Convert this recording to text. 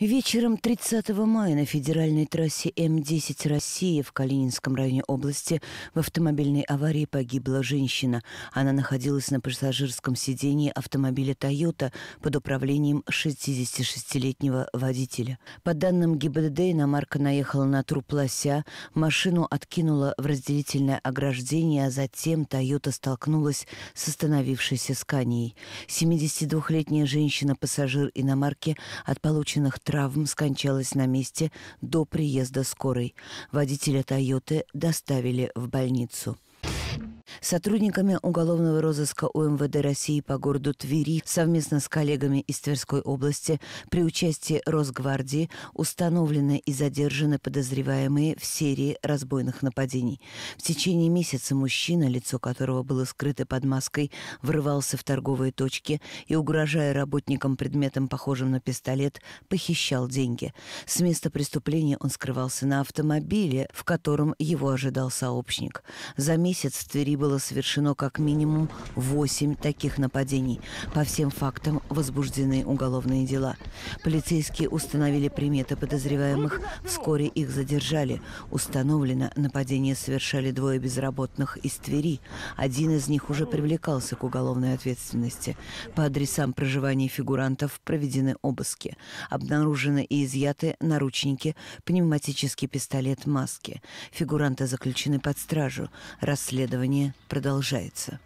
Вечером 30 мая на федеральной трассе М-10 России в Калининском районе области в автомобильной аварии погибла женщина. Она находилась на пассажирском сидении автомобиля «Тойота» под управлением 66-летнего водителя. По данным ГИБДД, иномарка наехала на труп лося, машину откинула в разделительное ограждение, а затем «Тойота» столкнулась с остановившейся «Сканией». 72-летняя женщина-пассажир иномарки от полученных травм скончалась на месте до приезда скорой. Водителя «Тойоты» доставили в больницу сотрудниками уголовного розыска УМВД России по городу Твери совместно с коллегами из Тверской области при участии Росгвардии установлены и задержаны подозреваемые в серии разбойных нападений. В течение месяца мужчина, лицо которого было скрыто под маской, врывался в торговые точки и, угрожая работникам предметом, похожим на пистолет, похищал деньги. С места преступления он скрывался на автомобиле, в котором его ожидал сообщник. За месяц в Твери был было совершено как минимум 8 таких нападений. По всем фактам возбуждены уголовные дела. Полицейские установили приметы подозреваемых, вскоре их задержали. Установлено, нападение совершали двое безработных из Твери. Один из них уже привлекался к уголовной ответственности. По адресам проживания фигурантов проведены обыски. Обнаружены и изъяты наручники, пневматический пистолет, маски. Фигуранты заключены под стражу. Расследование продолжается.